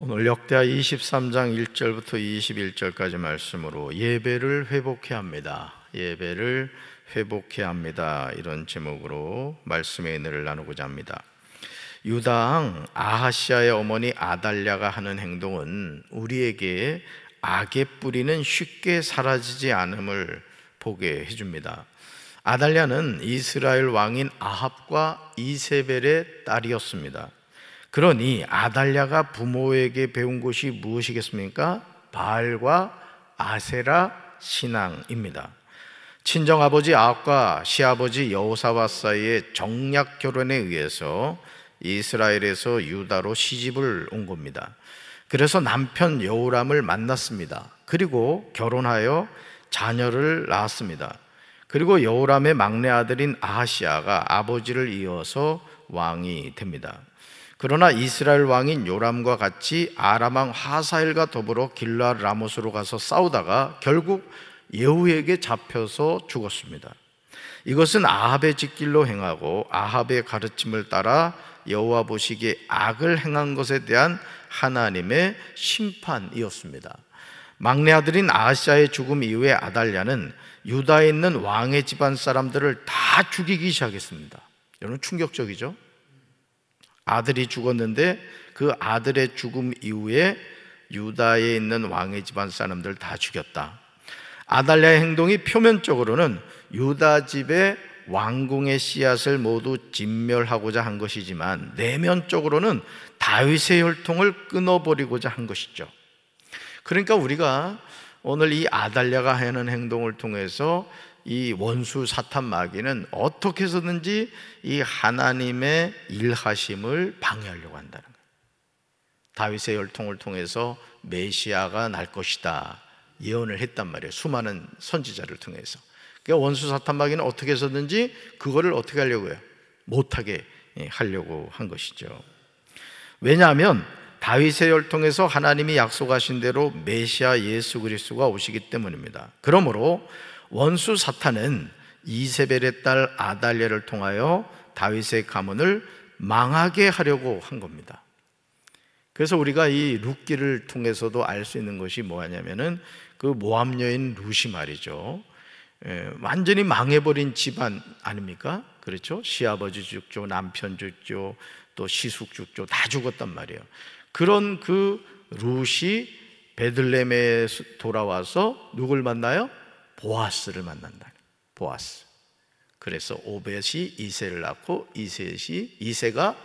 오늘 역대하 23장 1절부터 21절까지 말씀으로 예배를 회복해야 합니다. 예배를 회복해야 합니다. 이런 제목으로 말씀의 은혜를 나누고자 합니다. 유다왕 아하시아의 어머니 아달랴가 하는 행동은 우리에게 악의 뿌리는 쉽게 사라지지 않음을 보게 해줍니다. 아달랴는 이스라엘 왕인 아합과 이세벨의 딸이었습니다. 그러니 아달랴가 부모에게 배운 것이 무엇이겠습니까? 바알과 아세라 신앙입니다. 친정 아버지 아합과 시아버지 여호사밧 사이의 정략 결혼에 의해서 이스라엘에서 유다로 시집을 온 겁니다. 그래서 남편 여호람을 만났습니다. 그리고 결혼하여 자녀를 낳았습니다. 그리고 여호람의 막내 아들인 아하시아가 아버지를 이어서 왕이 됩니다. 그러나 이스라엘 왕인 요람과 같이 아람 왕 하사일과 더불어 길라 라모스로 가서 싸우다가 결국 예후에게 잡혀서 죽었습니다. 이것은 아합의 직길로 행하고 아합의 가르침을 따라 여호와 보시기에 악을 행한 것에 대한 하나님의 심판이었습니다. 막내 아들인 아시아의 죽음 이후에 아달랴는 유다에 있는 왕의 집안 사람들을 다 죽이기 시작했습니다. 여러분 충격적이죠? 아들이 죽었는데 그 아들의 죽음 이후에 유다에 있는 왕의 집안 사람들 다 죽였다. 아달랴의 행동이 표면적으로는 유다 집의 왕궁의 씨앗을 모두 진멸하고자 한 것이지만 내면적으로는 다윗의 혈통을 끊어버리고자 한 것이죠. 그러니까 우리가 오늘 이 아달랴가 하는 행동을 통해서 이 원수 사탄 마귀는 어떻게 해서든지 이 하나님의 일하심을 방해하려고 한다는 거예요. 다윗의 열통을 통해서 메시아가 날 것이다 예언을 했단 말이에요. 수많은 선지자를 통해서. 그러니까 원수 사탄 마귀는 어떻게 해서든지 그거를 어떻게 하려고 해요? 못하게 예, 하려고 한 것이죠. 왜냐하면 다윗의 열통에서 하나님이 약속하신 대로 메시아 예수 그리스도가 오시기 때문입니다. 그러므로 원수 사탄은 이세벨의 딸 아달랴를 통하여 다윗의 가문을 망하게 하려고 한 겁니다. 그래서 우리가 이 룻기를 통해서도 알 수 있는 것이 뭐냐면은 그 모함 여인 루시 말이죠. 예, 완전히 망해버린 집안 아닙니까? 그렇죠? 시아버지 죽죠, 남편 죽죠, 또 시숙 죽죠, 다 죽었단 말이에요. 그런 그 루시 베들레헴에 돌아와서 누굴 만나요? 보아스를 만난다. 보아스. 그래서 오벳이 이세를 낳고 이세시 이세가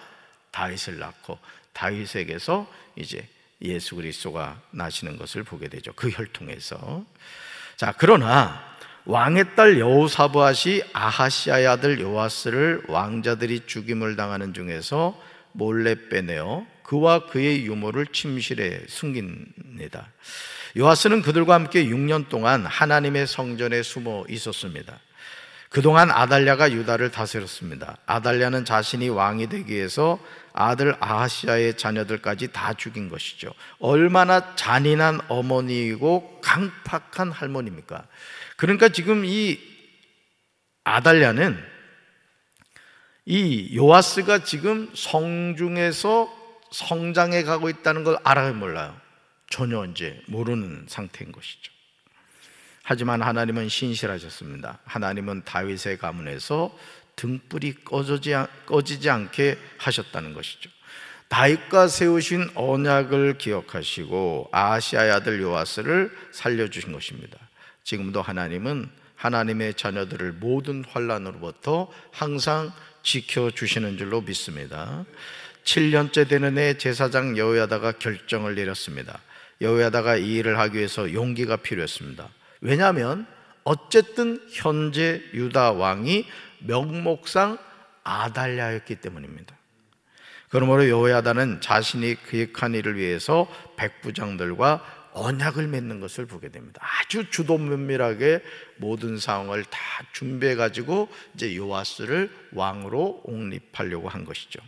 다윗을 낳고 다윗에게서 이제 예수 그리스도가 나시는 것을 보게 되죠. 그 혈통에서. 자, 그러나 왕의 딸 여호사부앗이 아하시아의 아들 요아스를 왕자들이 죽임을 당하는 중에서 몰래 빼내어 그와 그의 유모를 침실에 숨깁니다. 요하스는 그들과 함께 6년 동안 하나님의 성전에 숨어 있었습니다. 그동안 아달랴가 유다를 다스렸습니다. 아달랴는 자신이 왕이 되기 위해서 아들 아하시아의 자녀들까지 다 죽인 것이죠. 얼마나 잔인한 어머니이고 강팍한 할머니입니까? 그러니까 지금 이 아달랴는 이 요아스가 지금 성중에서 성장해 가고 있다는 걸 알아요, 몰라요? 전혀 이제 모르는 상태인 것이죠. 하지만 하나님은 신실하셨습니다. 하나님은 다윗의 가문에서 등불이 꺼지지, 꺼지지 않게 하셨다는 것이죠. 다윗과 세우신 언약을 기억하시고 아시아의 아들 요아스를 살려주신 것입니다. 지금도 하나님은 하나님의 자녀들을 모든 환란으로부터 항상 지켜주시는 줄로 믿습니다. 7년째 되는 해 제사장 여우야다가 결정을 내렸습니다. 여우야다가이 일을 하기 위해서 용기가 필요했습니다. 왜냐하면 어쨌든 현재 유다 왕이 명목상 아달랴였기 때문입니다. 그러므로 여호야다는 자신이 계획한 일을 위해서 백부장들과 언약을 맺는 것을 보게 됩니다. 아주 주도면밀하게 모든 상황을 다 준비해 가지고 이제 요아스를 왕으로 옹립하려고 한 것이죠.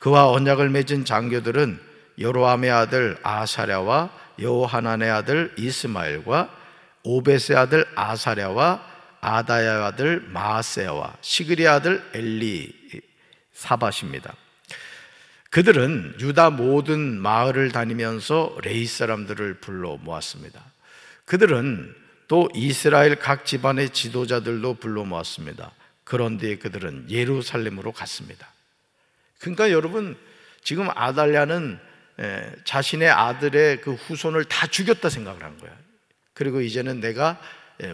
그와 언약을 맺은 장교들은 여로함의 아들 아사랴와 여호하난의 아들 이스마엘과 오벳의 아들 아사랴와 아다야의 아들 마세와 시그리 아들 엘리 사바십니다 그들은 유다 모든 마을을 다니면서 레이 사람들을 불러 모았습니다. 그들은 또 이스라엘 각 집안의 지도자들도 불러 모았습니다. 그런 데 그들은 예루살렘으로 갔습니다. 그러니까 여러분 지금 아달랴는 자신의 아들의 그 후손을 다 죽였다 생각을 한 거야. 그리고 이제는 내가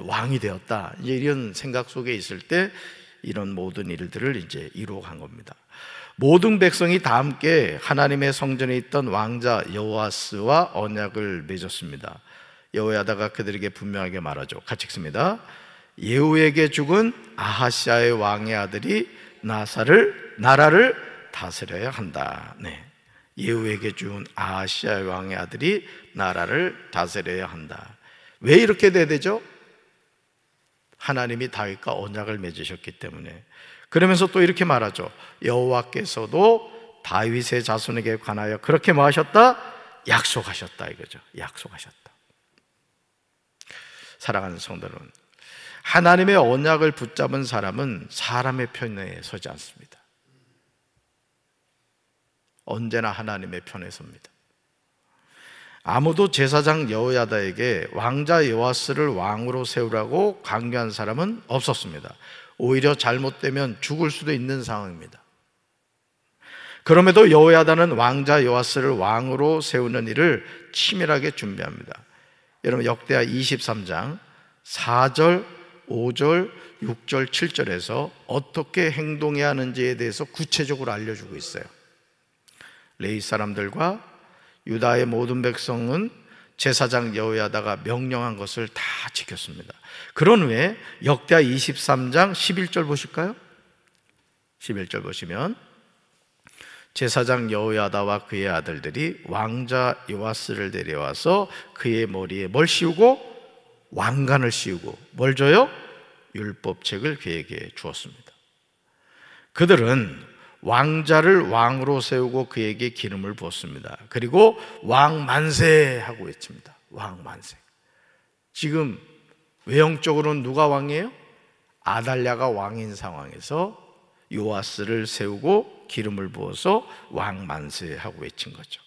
왕이 되었다. 이런 생각 속에 있을 때 이런 모든 일들을 이제 이루어간 겁니다. 모든 백성이 다 함께 하나님의 성전에 있던 왕자 여호아스와 언약을 맺었습니다. 여호야다가 그들에게 분명하게 말하죠. 같이 읽습니다. 예후에게 죽은 아하시아의 왕의 아들이 나사를 나라를 다스려야 한다. 네. 예후에게 준 아시아 왕의 아들이 나라를 다스려야 한다. 왜 이렇게 돼야 되죠? 하나님이 다윗과 언약을 맺으셨기 때문에. 그러면서 또 이렇게 말하죠. 여호와께서도 다윗의 자손에게 관하여 그렇게 뭐 하셨다? 약속하셨다 이거죠. 약속하셨다. 사랑하는 성도는 하나님의 언약을 붙잡은 사람은 사람의 편에 서지 않습니다. 언제나 하나님의 편에 섭니다. 아무도 제사장 여호야다에게 왕자 여호스를 왕으로 세우라고 강요한 사람은 없었습니다. 오히려 잘못되면 죽을 수도 있는 상황입니다. 그럼에도 여호야다는 왕자 여호스를 왕으로 세우는 일을 치밀하게 준비합니다. 여러분 역대하 23장 4절, 5절, 6절, 7절에서 어떻게 행동해야 하는지에 대해서 구체적으로 알려주고 있어요. 레이 사람들과 유다의 모든 백성은 제사장 여호야다가 명령한 것을 다 지켰습니다. 그런 후에 역대하 23장 11절 보실까요? 11절 보시면 제사장 여호야다와 그의 아들들이 왕자 요아스를 데려와서 그의 머리에 뭘 씌우고 왕관을 씌우고 뭘 줘요? 율법책을 그에게 주었습니다. 그들은 왕자를 왕으로 세우고 그에게 기름을 부었습니다. 그리고 왕 만세 하고 외칩니다. 왕 만세. 지금 외형적으로는 누가 왕이에요? 아달랴가 왕인 상황에서 요아스를 세우고 기름을 부어서 왕 만세 하고 외친 거죠.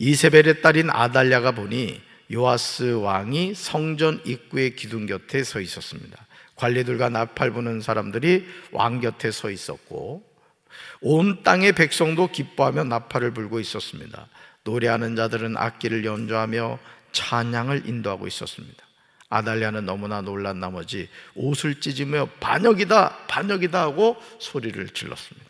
이세벨의 딸인 아달랴가 보니 요아스 왕이 성전 입구의 기둥 곁에 서 있었습니다. 관리들과 나팔 부는 사람들이 왕 곁에 서 있었고 온 땅의 백성도 기뻐하며 나팔을 불고 있었습니다. 노래하는 자들은 악기를 연주하며 찬양을 인도하고 있었습니다. 아달랴는 너무나 놀란 나머지 옷을 찢으며 반역이다, 반역이다 하고 소리를 질렀습니다.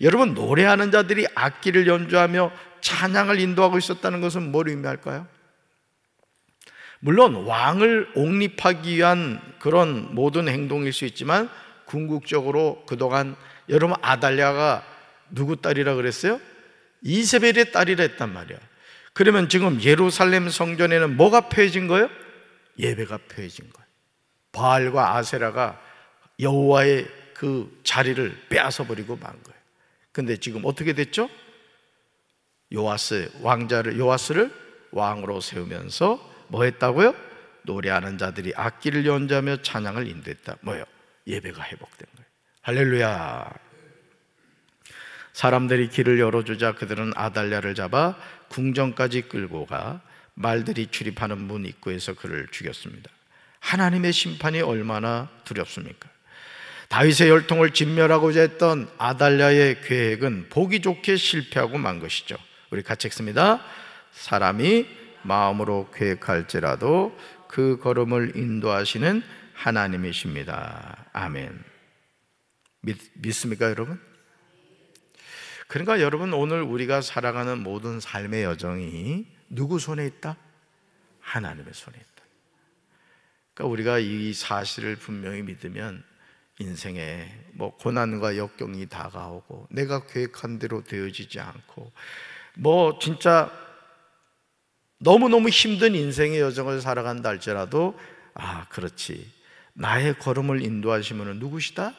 여러분, 노래하는 자들이 악기를 연주하며 찬양을 인도하고 있었다는 것은 뭘 의미할까요? 물론 왕을 옹립하기 위한 그런 모든 행동일 수 있지만 궁극적으로 그동안 여러분 아달랴가 누구 딸이라 그랬어요? 이세벨의 딸이라 했단 말이야. 그러면 지금 예루살렘 성전에는 뭐가 펴진 거예요? 예배가 펴진 거예요. 바알과 아세라가 여호와의 그 자리를 빼앗아 버리고 만 거예요. 근데 지금 어떻게 됐죠? 요아스 왕자를 요아스를 왕으로 세우면서 뭐 했다고요? 노래하는 자들이 악기를 연주하며 찬양을 인도했다. 뭐요? 예배가 회복된 할렐루야. 사람들이 길을 열어주자 그들은 아달랴를 잡아 궁정까지 끌고 가 말들이 출입하는 문 입구에서 그를 죽였습니다. 하나님의 심판이 얼마나 두렵습니까? 다윗의 열통을 진멸하고자 했던 아달랴의 계획은 보기 좋게 실패하고 만 것이죠. 우리 같이 읽습니다. 사람이 마음으로 계획할지라도 그 걸음을 인도하시는 하나님이십니다. 아멘. 믿, 습니까 여러분? 그러니까 여러분 오늘 우리가 살아가는 모든 삶의 여정이 누구 손에 있다? 하나님의 손에 있다. 그러니까 우리가 이 사실을 분명히 믿으면 인생에 뭐 고난과 역경이 다가오고 내가 계획한 대로 되어지지 않고 뭐 진짜 너무너무 힘든 인생의 여정을 살아간다 할지라도 아 그렇지 나의 걸음을 인도하시면 누구시다?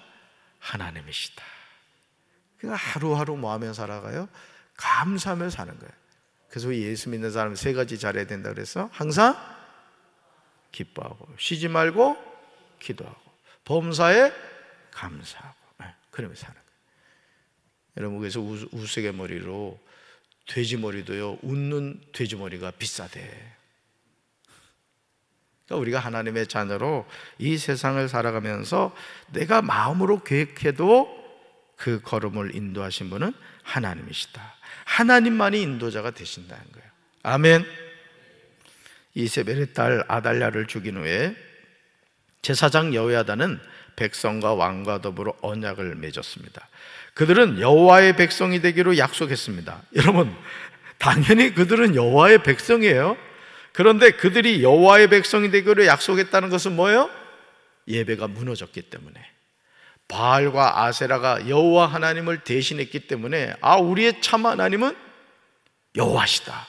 하나님이시다. 그냥 하루하루 뭐 하며 살아가요? 감사하며 사는 거예요. 그래서 예수 믿는 사람 세 가지 잘해야 된다 그래서 항상 기뻐하고 쉬지 말고 기도하고 범사에 감사하고 네, 예, 그러면 사는 거예요. 여러분 그래서 우스갯머리로 돼지머리도요 웃는 돼지머리가 비싸대. 그러니까 우리가 하나님의 자녀로 이 세상을 살아가면서 내가 마음으로 계획해도 그 걸음을 인도하신 분은 하나님이시다. 하나님만이 인도자가 되신다는 거예요. 아멘. 이세벨의 딸 아달랴를 죽인 후에 제사장 여호야다는 백성과 왕과 더불어 언약을 맺었습니다. 그들은 여호와의 백성이 되기로 약속했습니다. 여러분, 당연히 그들은 여호와의 백성이에요. 그런데 그들이 여호와의 백성이 되기로 약속했다는 것은 뭐예요? 예배가 무너졌기 때문에 바알과 아세라가 여호와 하나님을 대신했기 때문에 아 우리의 참 하나님은 여호와시다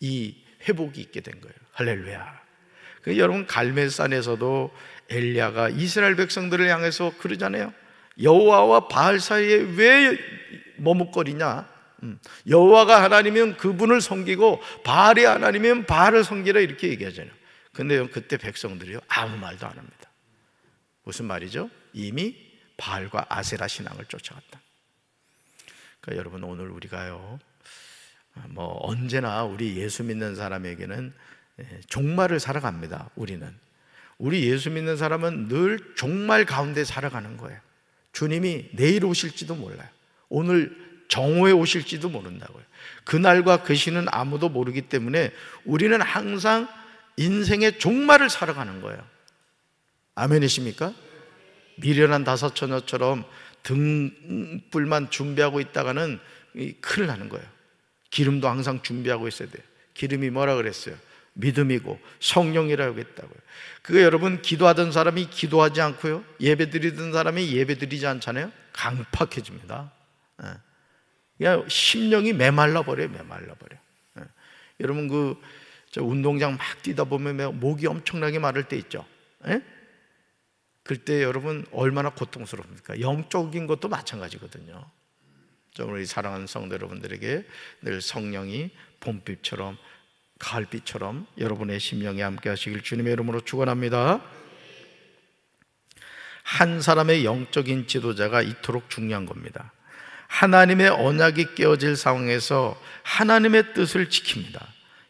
이 회복이 있게 된 거예요 할렐루야 그 여러분 갈멜산에서도 엘리야가 이스라엘 백성들을 향해서 그러잖아요 여호와와 바알 사이에 왜 머뭇거리냐 음. 여호와가 하나님이면 그분을 섬기고 바알이 하나님이면 바알을 섬기라 이렇게 얘기하잖아요. 근데 그때 백성들이 요 아무 말도 안 합니다. 무슨 말이죠? 이미 바알과 아세라 신앙을 쫓아갔다. 그러니까 여러분 오늘 우리가요. 아, 뭐 언제나 우리 예수 믿는 사람에게는 예, 종말을 살아갑니다. 우리는 우리 예수 믿는 사람은 늘 종말 가운데 살아가는 거예요. 주님이 내일 오실지도 몰라요. 오늘 정오에 오실지도 모른다고요. 그날과 그 시는 아무도 모르기 때문에 우리는 항상 인생의 종말을 살아가는 거예요. 아멘이십니까? 미련한 다섯 처녀처럼 등불만 준비하고 있다가는 큰일 나는 거예요. 기름도 항상 준비하고 있어야 돼요. 기름이 뭐라 그랬어요? 믿음이고 성령이라고 했다고요. 그 여러분 기도하던 사람이 기도하지 않고요. 예배드리던 사람이 예배드리지 않잖아요. 강팍해집니다. 예. 그 심령이 메말라 버려요, 메말라 버려. 예. 여러분 그 운동장 막 뛰다 보면 목이 엄청나게 마를 때 있죠. 예? 그때 여러분 얼마나 고통스럽습니까? 영적인 것도 마찬가지거든요. 우리 사랑하는 성도 여러분들에게 늘 성령이 봄빛처럼 가을빛처럼 여러분의 심령에 함께 하시길 주님의 이름으로 축원합니다. 한 사람의 영적인 지도자가 이토록 중요한 겁니다. 하나님의 언약이 깨어질 상황에서 하나님의 뜻을 지킵니다.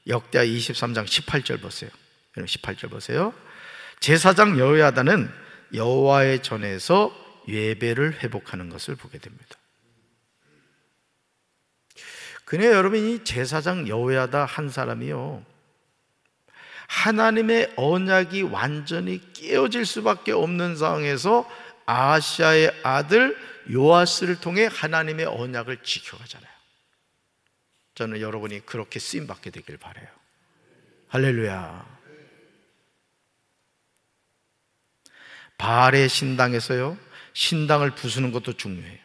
역대 23장 18절 보세요. 18절 보세요. 제사장 여호야다는 여호와의 전에서 예배를 회복하는 것을 보게 됩니다. 그네 그러니까 여러분이 제사장 여호야다 한 사람이요. 하나님의 언약이 완전히 깨어질 수밖에 없는 상황에서 아시아의 아들 요아스를 통해 하나님의 언약을 지켜가잖아요. 저는 여러분이 그렇게 쓰임 받게 되길 바래요. 할렐루야. 바알의 신당에서요. 신당을 부수는 것도 중요해요.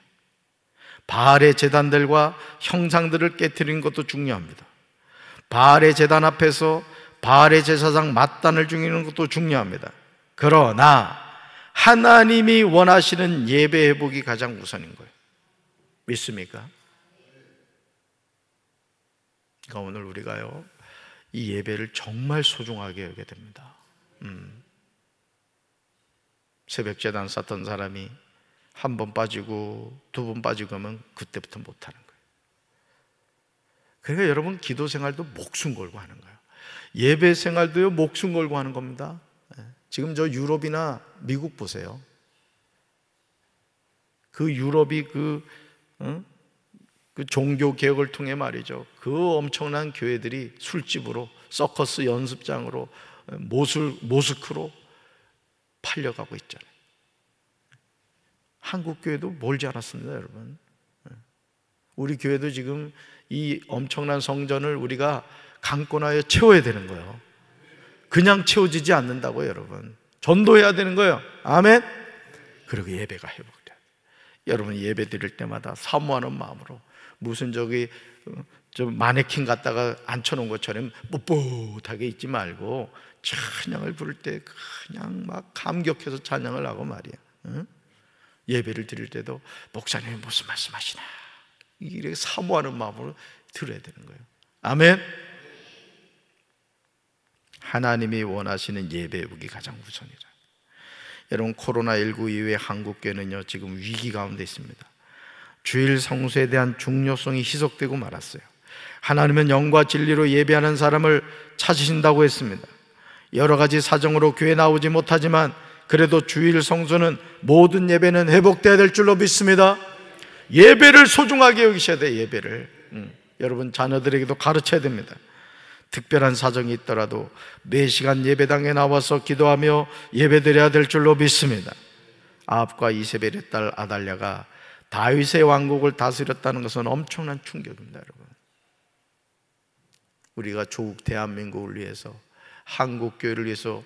바알의 재단들과 형상들을 깨뜨린 것도 중요합니다. 바알의 재단 앞에서 바알의 제사장 맞단을 죽이는 것도 중요합니다. 그러나 하나님이 원하시는 예배 회복이 가장 우선인 거예요. 믿습니까? 그러니까 오늘 우리가요, 이 예배를 정말 소중하게 여게 됩니다. 음. 새벽 재단 쌓던 사람이 한 번 빠지고 두 번 빠지고 하면 그때부터 못하는 거예요. 그러니까 여러분 기도 생활도 목숨 걸고 하는 거예요. 예배 생활도요 목숨 걸고 하는 겁니다. 예. 지금 저 유럽이나 미국 보세요. 그 유럽이 그, 응? 그 종교 개혁을 통해 말이죠. 그 엄청난 교회들이 술집으로, 서커스 연습장으로, 모술, 모스크로 팔려가고 있잖아요. 한국 교회도 멀지 않았습니다, 여러분. 우리 교회도 지금 이 엄청난 성전을 우리가 강권하여 채워야 되는 거예요. 그냥 채워지지 않는다고 여러분. 전도해야 되는 거예요. 아멘. 그리고 예배가 회복돼 여러분 예배 드릴 때마다 사모하는 마음으로 무슨 저기 어, 좀 마네킹 갖다가 앉혀놓은 것처럼 뻣뻣하게 있지 말고 찬양을 부를 때 그냥 막 감격해서 찬양을 하고 말이야. 응? 예배를 드릴 때도 목사님이 무슨 말씀하시나 이렇게 사모하는 마음으로 들어야 되는 거예요. 아멘. 하나님이 원하시는 예배 우기 가장 우선이라. 여러분 코로나19 이후에 한국교회는요 지금 위기 가운데 있습니다. 주일 성수에 대한 중요성이 희석되고 말았어요. 하나님은 영과 진리로 예배하는 사람을 찾으신다고 했습니다. 여러 가지 사정으로 교회 나오지 못하지만 그래도 주일 성수는 모든 예배는 회복돼야 될 줄로 믿습니다. 예배를 소중하게 여기셔야 돼 예배를. 응. 음, 여러분 자녀들에게도 가르쳐야 됩니다. 특별한 사정이 있더라도 매시간 예배당에 나와서 기도하며 예배드려야 될 줄로 믿습니다. 아합과 이세벨의 딸 아달랴가 다윗의 왕국을 다스렸다는 것은 엄청난 충격입니다, 여러분. 우리가 조국 대한민국을 위해서 한국 교회를 위해서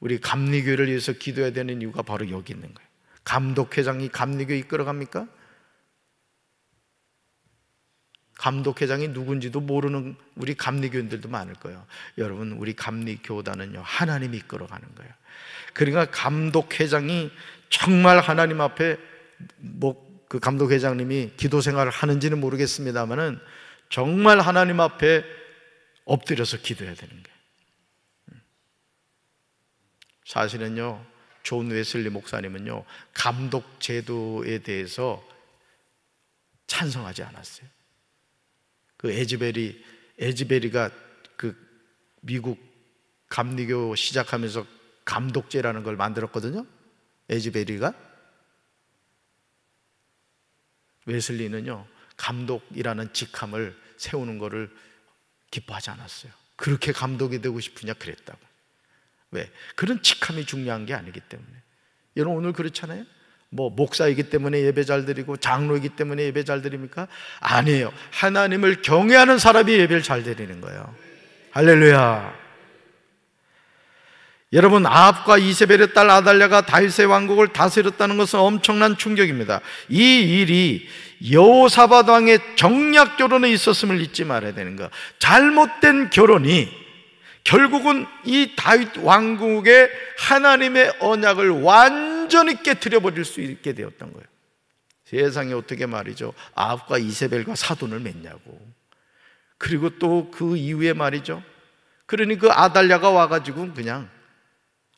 우리 감리교회를 위해서 기도해야 되는 이유가 바로 여기 있는 거예요. 감독 회장이 감리교 이끌어 갑니까? 감독회장이 누군지도 모르는 우리 감리교인들도 많을 거예요. 여러분, 우리 감리교단은요, 하나님이 이끌어가는 거예요. 그러니까 감독회장이 정말 하나님 앞에 뭐그 감독회장님이 기도 생활을 하는지는 모르겠습니다만은 정말 하나님 앞에 엎드려서 기도해야 되는 거예요. 사실은요, 존 웨슬리 목사님은요, 감독 제도에 대해서 찬성하지 않았어요. 그 에즈베리 에즈베리가 그 미국 감리교 시작하면서 감독제라는 걸 만들었거든요. 에즈베리가 웨슬리는요. 감독이라는 직함을 세우는 것을 기뻐하지 않았어요. 그렇게 감독이 되고 싶으냐 그랬다고. 왜? 그런 직함이 중요한 게 아니기 때문에. 여러분 오늘 그렇잖아요. 뭐 목사이기 때문에 예배 잘 드리고 장로이기 때문에 예배 잘 드립니까? 아니에요. 하나님을 경외하는 사람이 예배를 잘 드리는 거예요. 할렐루야. 여러분 아합과 이세벨의 딸 아달랴가 다윗의 왕국을 다스렸다는 것은 엄청난 충격입니다. 이 일이 여호사밧 왕의 정략 결혼에 있었음을 잊지 말아야 되는 거. 잘못된 결혼이 결국은 이 다윗 왕국의 하나님의 언약을 완 완전 히깨들려버릴수 있게 되었던 거예요. 세상에 어떻게 말이죠. 아합과 이세벨과 사돈을 맺냐고. 그리고 또 그 이후에 말이죠. 그러니 그 아달랴가 와가지고 그냥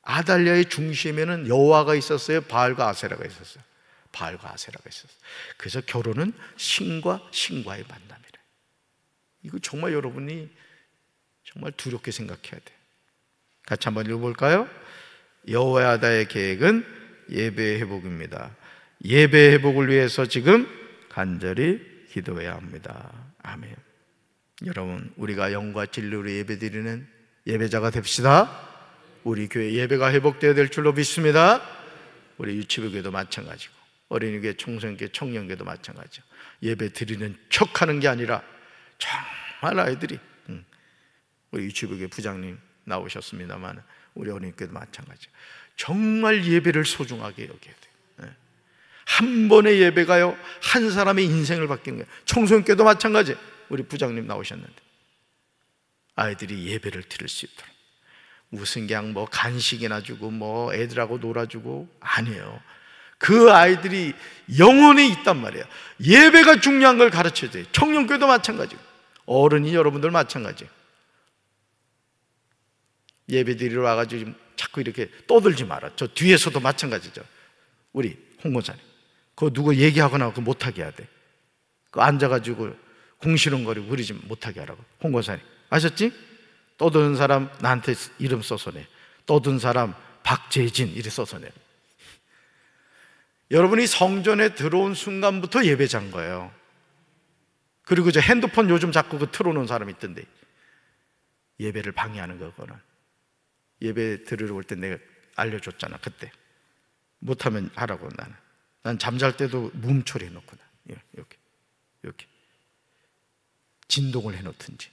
아달랴의 중심에는 여호와가 있었어요. 바알과 아세라가 있었어요. 바알과 아세라가 있었어요. 그래서 결혼은 신과 신과의 만남이래. 이거 정말 여러분이 정말 두렵게 생각해야 돼. 같이 한번 읽어볼까요? 여호야다의 계획은 예배의 회복입니다. 예배의 회복을 위해서 지금 간절히 기도해야 합니다. 아멘. 여러분, 우리가 영과 진리로 예배드리는 예배자가 됩시다. 우리 교회 예배가 회복되어야 될 줄로 믿습니다. 우리 유치부교도 마찬가지고 어린이교회, 청소년교회, 청년교도 마찬가지고 예배 드리는 척하는 게 아니라 정말 아이들이 우리 유치부교회 부장님 나오셨습니다만 우리 어린이교도 마찬가지고 정말 예배를 소중하게 여겨야 돼요. 네. 한 번의 예배가요, 한 사람의 인생을 바뀌는 거예요. 청소년께도 마찬가지. 우리 부장님 나오셨는데. 아이들이 예배를 드릴 수 있도록. 무슨 그냥 뭐 간식이나 주고 뭐 애들하고 놀아주고 아니에요. 그 아이들이 영혼이 있단 말이에요. 예배가 중요한 걸 가르쳐야 돼요. 청년교도 마찬가지 어른이 여러분들 마찬가지 예배 드리러 와가지고 자꾸 이렇게 떠들지 마라. 저 뒤에서도 마찬가지죠. 우리 홍보사님. 그거 누구 얘기하거나 그 못하게 해야 돼. 그 앉아가지고 공시렁거리고 그러지 못하게 하라고. 홍보사님. 아셨지? 떠드는 사람 나한테 이름 써서 내. 떠든 사람 박재진 이래 써서 내. 여러분이 성전에 들어온 순간부터 예배자인 거예요. 그리고 저 핸드폰 요즘 자꾸 그 틀어놓은 사람 있던데. 예배를 방해하는 거거나. 예배 들으러 올 때 내가 알려줬잖아 그때 못하면 하라고 나는 난 잠잘 때도 몸초리 해놓구나 이렇게 예, 이렇게 진동을 해놓든지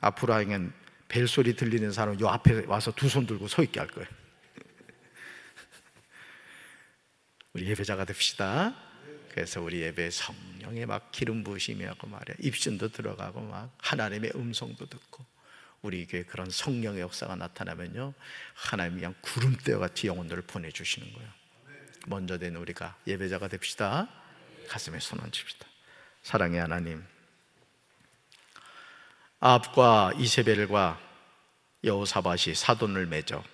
앞으로 하면 벨소리 들리는 사람요 앞에 와서 두 손 들고 서 있게 할 거예요 우리 예배자가 됩시다 그래서 우리 예배 성령에 막 기름 부으시며 하고 말이야 입신도 들어가고 막 하나님의 음성도 듣고 우리 교회 그런 성령의 역사가 나타나면요 하나님이 그냥 구름대와 같이 영혼들을 보내주시는 거예요 먼저 된 우리가 예배자가 됩시다 가슴에 손을읍시다 사랑의 하나님 아합과 이세벨과 여호사밭이 사돈을 맺어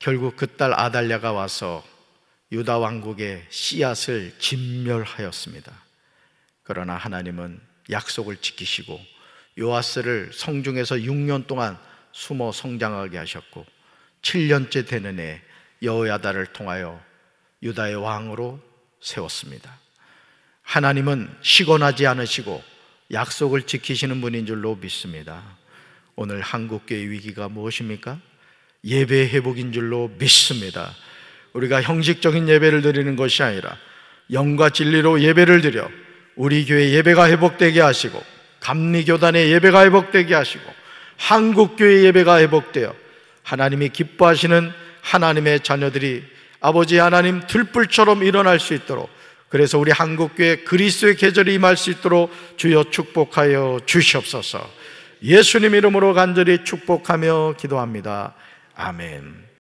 결국 그 딸 아달랴가 와서 유다 왕국의 씨앗을 진멸하였습니다. 그러나 하나님은 약속을 지키시고 요아스를 성중에서 6년 동안 숨어 성장하게 하셨고 7년째 되는 해 여호야다를 통하여 유다의 왕으로 세웠습니다. 하나님은 시건하지 않으시고 약속을 지키시는 분인 줄로 믿습니다. 오늘 한국교회 위기가 무엇입니까? 예배 회복인 줄로 믿습니다. 우리가 형식적인 예배를 드리는 것이 아니라 영과 진리로 예배를 드려 우리 교회 예배가 회복되게 하시고 감리교단의 예배가 회복되게 하시고 한국교회 예배가 회복되어 하나님이 기뻐하시는 하나님의 자녀들이 아버지 하나님 들불처럼 일어날 수 있도록 그래서 우리 한국교회 그리스의 계절이 임할 수 있도록 주여 축복하여 주시옵소서 예수님 이름으로 간절히 축복하며 기도합니다. 아멘.